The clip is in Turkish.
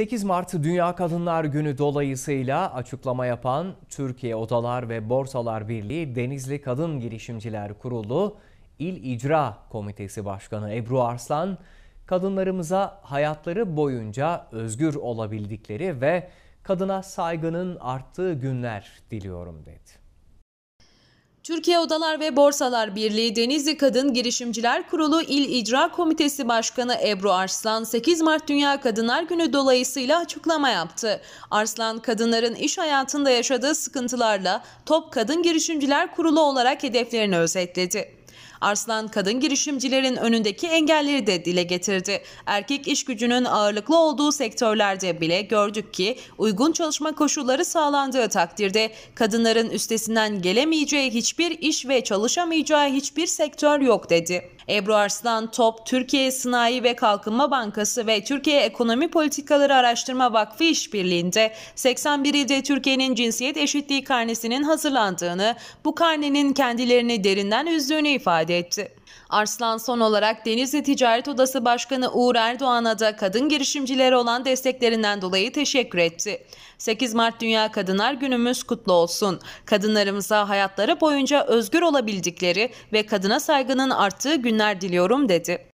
8 Mart Dünya Kadınlar Günü dolayısıyla açıklama yapan Türkiye Odalar ve Borsalar Birliği Denizli Kadın Girişimciler Kurulu İl İcra Komitesi Başkanı Ebru Arslan, kadınlarımıza hayatları boyunca özgür olabildikleri ve kadına saygının arttığı günler diliyorum dedi. Türkiye Odalar ve Borsalar Birliği Denizli Kadın Girişimciler Kurulu İl İcra Komitesi Başkanı Ebru Arslan 8 Mart Dünya Kadınlar Günü dolayısıyla açıklama yaptı. Arslan kadınların iş hayatında yaşadığı sıkıntılarla Top Kadın Girişimciler Kurulu olarak hedeflerini özetledi. Arslan kadın girişimcilerin önündeki engelleri de dile getirdi. Erkek iş gücünün ağırlıklı olduğu sektörlerde bile gördük ki uygun çalışma koşulları sağlandığı takdirde kadınların üstesinden gelemeyeceği hiçbir iş ve çalışamayacağı hiçbir sektör yok dedi. Ebru Arslan Top, Türkiye Sanayi ve Kalkınma Bankası ve Türkiye Ekonomi Politikaları Araştırma Vakfı işbirliğinde 81 ilde Türkiye'nin cinsiyet eşitliği karnesinin hazırlandığını, bu karnenin kendilerini derinden üzdüğünü ifade ifade etti. Arslan son olarak Denizli Ticaret Odası Başkanı Uğur Erdoğan'a da kadın girişimcilere olan desteklerinden dolayı teşekkür etti. 8 Mart Dünya Kadınlar Günümüz kutlu olsun. Kadınlarımıza hayatları boyunca özgür olabildikleri ve kadına saygının arttığı günler diliyorum dedi.